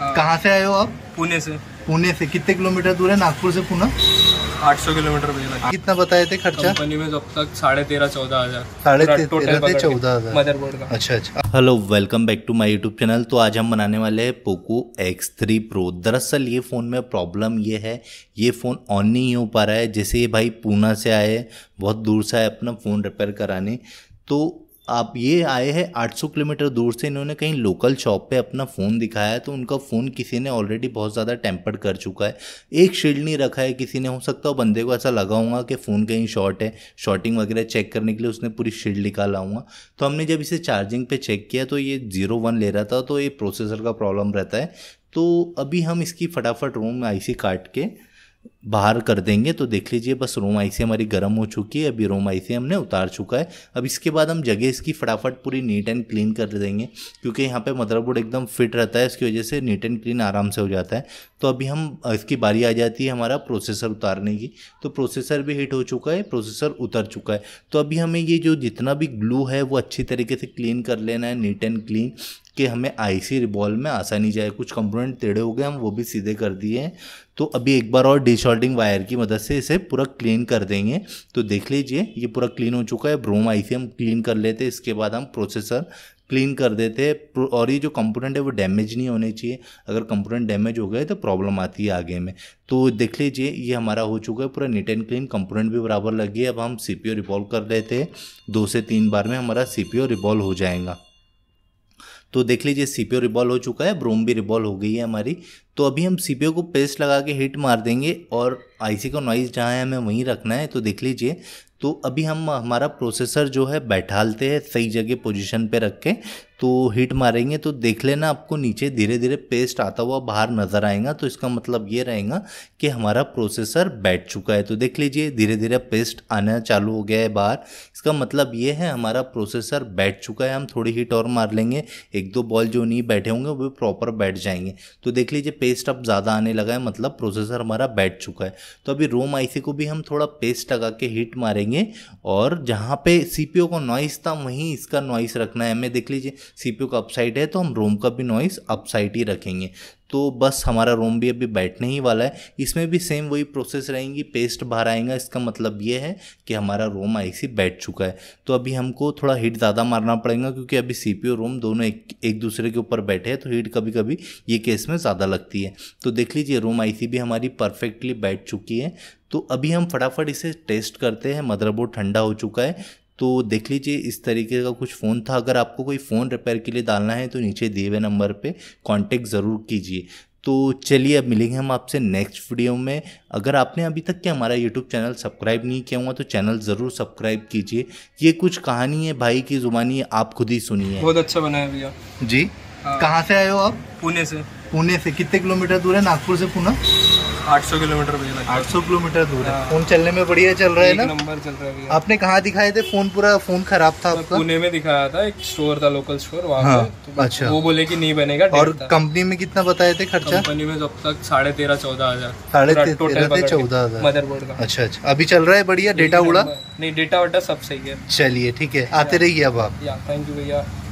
हाँ। कहाँ से आए हो आप पुणे से पुणे से कितने किलोमीटर दूर है नागपुर से पुणे 800 किलोमीटर भेजना कितना बताए थे खर्चा कंपनी में जब तक साढ़े तेरह चौदह हजार साढ़े तेरह से चौदह हजार मदरबोर्ड का अच्छा अच्छा hello welcome back to my YouTube channel तो आज हम बनाने वाले हैं पोको एक्स थ्री प्रो दरअसल ये फ़ोन में प्रॉब्लम ये है ये फ़ोन ऑन नहीं हो पा रहा है जैसे ये भाई पूना से आए बहुत दूर से आए अपना फ़ोन रिपेयर कराने तो आप ये आए हैं 800 किलोमीटर दूर से इन्होंने कहीं लोकल शॉप पे अपना फ़ोन दिखाया है तो उनका फ़ोन किसी ने ऑलरेडी बहुत ज़्यादा टेम्पर्ड कर चुका है एक शील्ड नहीं रखा है किसी ने हो सकता हो बंदे को ऐसा लगा होगा कि फ़ोन कहीं शॉर्ट है शॉर्टिंग वगैरह चेक करने के लिए उसने पूरी शील्ड निकाला हुआ तो हमने जब इसे चार्जिंग पे चेक किया तो ये जीरो वन ले रहा था तो ये प्रोसेसर का प्रॉब्लम रहता है तो अभी हम इसकी फटाफट रोम आई सी काट के बाहर कर देंगे तो देख लीजिए बस रोम आईसी हमारी गर्म हो चुकी है अभी रोम आईसी हमने उतार चुका है अब इसके बाद हम जगह इसकी फटाफट पूरी नीट एंड क्लीन कर देंगे क्योंकि यहाँ पे मदरबोर्ड एकदम फिट रहता है इसकी वजह से नीट एंड क्लीन आराम से हो जाता है तो अभी हम इसकी बारी आ जाती है हमारा प्रोसेसर उतारने की तो प्रोसेसर भी हिट हो चुका है प्रोसेसर उतर चुका है तो अभी हमें ये जो जितना भी ग्लू है वो अच्छी तरीके से क्लीन कर लेना है नीट एंड क्लीन कि हमें आईसी रिबॉल्व में आसानी जाए कुछ कंपोनेंट टेढ़े हो गए हम वो भी सीधे कर दिए हैं तो अभी एक बार और डिशॉल्टिंग वायर की मदद से इसे पूरा क्लीन कर देंगे तो देख लीजिए ये पूरा क्लीन हो चुका है ब्रोम आईसी हम क्लीन कर लेते हैं इसके बाद हम प्रोसेसर क्लीन कर देते हैं और ये जो कंपोनेंट है वो डैमेज नहीं होने चाहिए अगर कंपोनेंट डैमेज हो गए तो प्रॉब्लम आती है आगे में तो देख लीजिए ये हमारा हो चुका है पूरा नीट एंड क्लीन कंपोनेंट भी बराबर लगी है अब हम सी पी रिवॉल्व कर लेते हैं दो से तीन बार में हमारा सी पी रिवॉल्व हो जाएगा तो देख लीजिए सीपीओ रिबॉल हो चुका है ब्रोम भी रिबॉल हो गई है हमारी तो अभी हम सीपीओ को पेस्ट लगा के हिट मार देंगे और आईसी को नॉइज़ जहाँ है हमें वहीं रखना है तो देख लीजिए तो अभी हम हमारा प्रोसेसर जो है बैठालते हैं सही जगह पोजीशन पे रख के तो हीट मारेंगे तो देख लेना आपको नीचे धीरे धीरे पेस्ट आता हुआ बाहर नज़र आएगा तो इसका मतलब ये रहेगा कि हमारा प्रोसेसर बैठ चुका है तो देख लीजिए धीरे धीरे पेस्ट आना चालू हो गया है बाहर इसका मतलब ये है हमारा प्रोसेसर बैठ चुका है हम थोड़ी हीट और मार लेंगे एक दो बॉल जो नहीं बैठे होंगे वो प्रॉपर बैठ जाएंगे तो देख लीजिए पेस्ट अब ज़्यादा आने लगा है मतलब प्रोसेसर हमारा बैठ चुका है तो अभी रोम आईसी को भी हम थोड़ा पेस्ट लगा के हीट मारेंगे करेंगे और जहाँ पे सी का नॉइस था वहीं इसका नॉइस रखना है हमें देख लीजिए सी का अपसाइड है तो हम रोम का भी नॉइस अपसाइड ही रखेंगे तो बस हमारा रोम भी अभी बैठने ही वाला है इसमें भी सेम वही प्रोसेस रहेंगी पेस्ट बाहर आएगा इसका मतलब ये है कि हमारा रोम आईसी बैठ चुका है तो अभी हमको थोड़ा हीट ज़्यादा मारना पड़ेगा क्योंकि अभी सी पी रोम दोनों एक एक दूसरे के ऊपर बैठे हैं तो हीट कभी कभी ये केस में ज़्यादा लगती है तो देख लीजिए रोम आई भी हमारी परफेक्टली बैठ चुकी है तो अभी हम फटाफट इसे टेस्ट करते हैं मदरबोर्ड ठंडा हो चुका है तो देख लीजिए इस तरीके का कुछ फ़ोन था अगर आपको कोई फ़ोन रिपेयर के लिए डालना है तो नीचे दिए हुए नंबर पर कॉन्टेक्ट ज़रूर कीजिए तो चलिए अब मिलेंगे हम आपसे नेक्स्ट वीडियो में अगर आपने अभी तक के हमारा यूट्यूब चैनल सब्सक्राइब नहीं किया हुआ तो चैनल ज़रूर सब्सक्राइब कीजिए ये कुछ कहानी है भाई की ज़ुबानी आप खुद ही सुनिए बहुत अच्छा बना है भैया जी हाँ। कहाँ से आए हो आप पुणे से पुणे से कितने किलोमीटर दूर है नागपुर से पुणे 800 किलोमीटर आठ 800 किलोमीटर दूर है हाँ। फोन चलने में बढ़िया चल रहा है ना नंबर चल रहा है आपने कहाँ दिखाए थे फोन पूरा फोन खराब था आपका पुणे में दिखाया था एक स्टोर था लोकल स्टोर वहाँ हाँ, तो अच्छा वो बोले की नहीं बनेगा और कंपनी में कितना बताए थे खर्चा कंपनी में जब तक साढ़े तेरह चौदह हजार साढ़े तेरह से चौदह हजार मदरबोर्ड का अच्छा अच्छा अभी चल रहा है बढ़िया डेटा उड़ा नहीं डेटा वेटा सब सही है चलिए ठीक है आते रहिए अब आप थैंक यू भैया